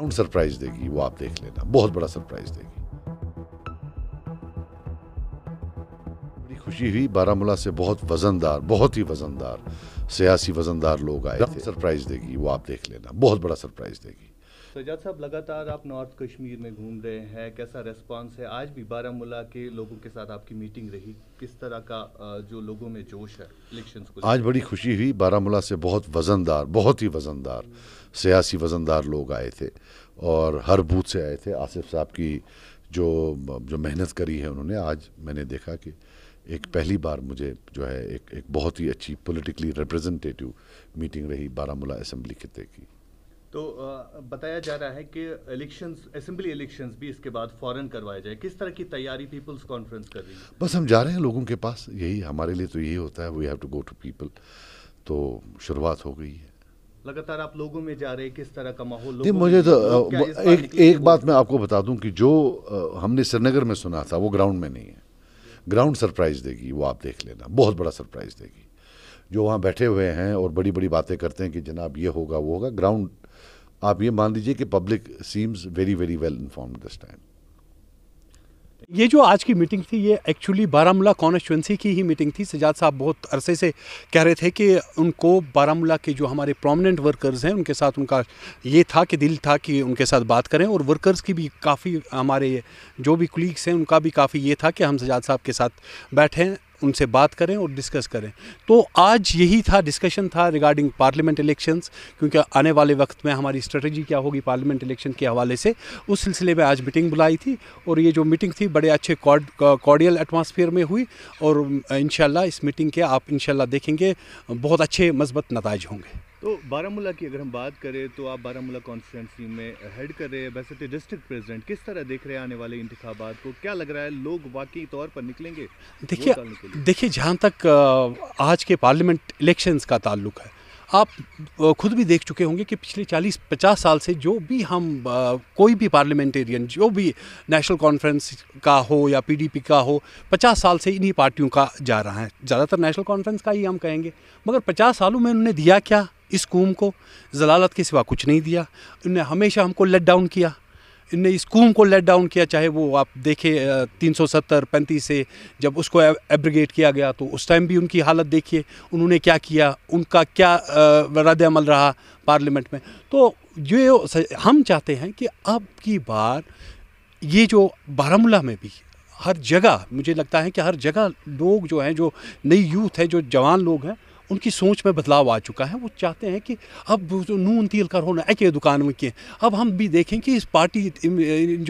round surprise देगी वो आप देख लेना बहुत बड़ा सरप्राइज देगी बड़ी खुशी हुई बारामूला से बहुत वजनदार बहुत ही वजनदार सियासी वजनदार लोग आए थे सरप्राइज देगी वो आप देख लेना बहुत बड़ा सरप्राइज देगी सजाद साहब लगातार आप नॉर्थ कश्मीर में घूम रहे हैं कैसा रेस्पॉन्स है आज भी बारामूला के लोगों के साथ आपकी मीटिंग रही किस तरह का जो लोगों में जोश है इलेक्शन को आज बड़ी खुशी हुई बारामूला से बहुत वजनदार बहुत ही वजनदार सियासी वजनदार लोग आए थे और हर बूथ से आए थे आसिफ साहब की जो जो मेहनत करी है उन्होंने आज मैंने देखा कि एक पहली बार मुझे जो है एक एक बहुत ही अच्छी पॉलिटिकली रिप्रेजेंटेटिव मीटिंग रही बारामूला असम्बली खत्े की तो बताया जा रहा है कि इलेक्शंस असेंबली इलेक्शंस भी इसके बाद फ़ॉरन करवाए जाए किस तरह की तैयारी पीपल्स कॉन्फ्रेंस कर रही है बस हम जा रहे हैं लोगों के पास यही हमारे लिए तो यही होता है we have to go to people तो शुरुआत हो गई है लगातार आप लोगों में जा रहे हैं किस तरह का माहौल नहीं मुझे तो एक एक बात मैं आपको बता दूं कि जो हमने श्रीनगर में सुना था वो ग्राउंड में नहीं है ग्राउंड सरप्राइज़ देगी वो आप देख लेना बहुत बड़ा सरप्राइज़ देगी जो वहाँ बैठे हुए हैं और बड़ी बड़ी बातें करते हैं कि जनाब ये होगा वो होगा ग्राउंड आप ये मान लीजिए कि public seems very very well inform this time ये जो आज की मीटिंग थी ये एक्चुअली बारामूला कॉन्स्टिटेंसी की ही मीटिंग थी सजाद साहब बहुत अरसे से कह रहे थे कि उनको बारामूला के जो हमारे प्रोमिनेंट वर्कर्स हैं उनके साथ उनका ये था कि दिल था कि उनके साथ बात करें और वर्कर्स की भी काफ़ी हमारे जो भी कुलीग्स हैं उनका भी काफ़ी ये था कि हम सजाद साहब के साथ बैठें उनसे बात करें और डिस्कस करें तो आज यही था डिस्कशन था रिगार्डिंग पार्लियामेंट इलेक्शंस क्योंकि आने वाले वक्त में हमारी स्ट्रेटजी क्या होगी पार्लियामेंट इलेक्शन के हवाले से उस सिलसिले में आज मीटिंग बुलाई थी और ये जो मीटिंग थी बड़े अच्छे कॉर्डियल एटमॉस्फेयर में हुई और इन इस मीटिंग के आप इनशाला देखेंगे बहुत अच्छे मस्बत नतज होंगे तो बारामूला की अगर हम बात करें तो आप बारामूला कॉन्स्टिट्यूंसी में हेड कर रहे हैं वैसे तो डिस्ट्रिक्ट प्रेसिडेंट किस तरह देख रहे हैं आने वाले इंतबात को क्या लग रहा है लोग वाकई तौर पर निकलेंगे देखिए देखिए जहाँ तक आज के पार्लियामेंट इलेक्शंस का ताल्लुक है आप खुद भी देख चुके होंगे कि पिछले 40-50 साल से जो भी हम कोई भी पार्लियामेंटेरियन जो भी नेशनल कॉन्फ्रेंस का हो या पीडीपी का हो 50 साल से इन्हीं पार्टियों का जा रहा है ज़्यादातर नेशनल कॉन्फ्रेंस का ही हम कहेंगे मगर 50 सालों में उन्होंने दिया क्या इस कूम को जलालत के सिवा कुछ नहीं दिया इनने हमेशा हमको लेट डाउन किया इनने इस कूम को लेट डाउन किया चाहे वो आप देखें तीन सौ सत्तर पैंतीस से जब उसको एब्रिगेट किया गया तो उस टाइम भी उनकी हालत देखिए उन्होंने क्या किया उनका क्या रद्द अमल रहा पार्लियामेंट में तो ये हम चाहते हैं कि अब की बार ये जो बारामूला में भी हर जगह मुझे लगता है कि हर जगह लोग जो हैं जो नई यूथ है जो जवान लोग हैं उनकी सोच में बदलाव आ चुका है वो चाहते हैं कि अब जो नून तील कर होना एक दुकान में किए अब हम भी देखें कि इस पार्टी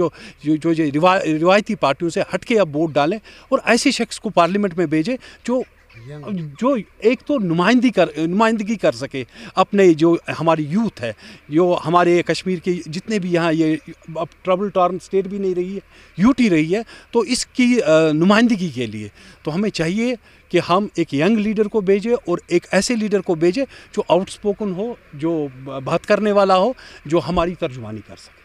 जो जो जो रिवा, रिवायती पार्टियों से हट के अब वोट डालें और ऐसे शख्स को पार्लियामेंट में भेजें जो जो एक तो नुमाइंदगी कर नुमाइंदगी कर सके अपने जो हमारी यूथ है जो हमारे कश्मीर के जितने भी यहाँ ये अब ट्रबल टॉर्म स्टेट भी नहीं रही है यूटी रही है तो इसकी नुमाइंदगी के लिए तो हमें चाहिए कि हम एक यंग लीडर को भेजें और एक ऐसे लीडर को भेजें जो आउटस्पोकन हो जो बात करने वाला हो जो हमारी तर्जुमानी कर सके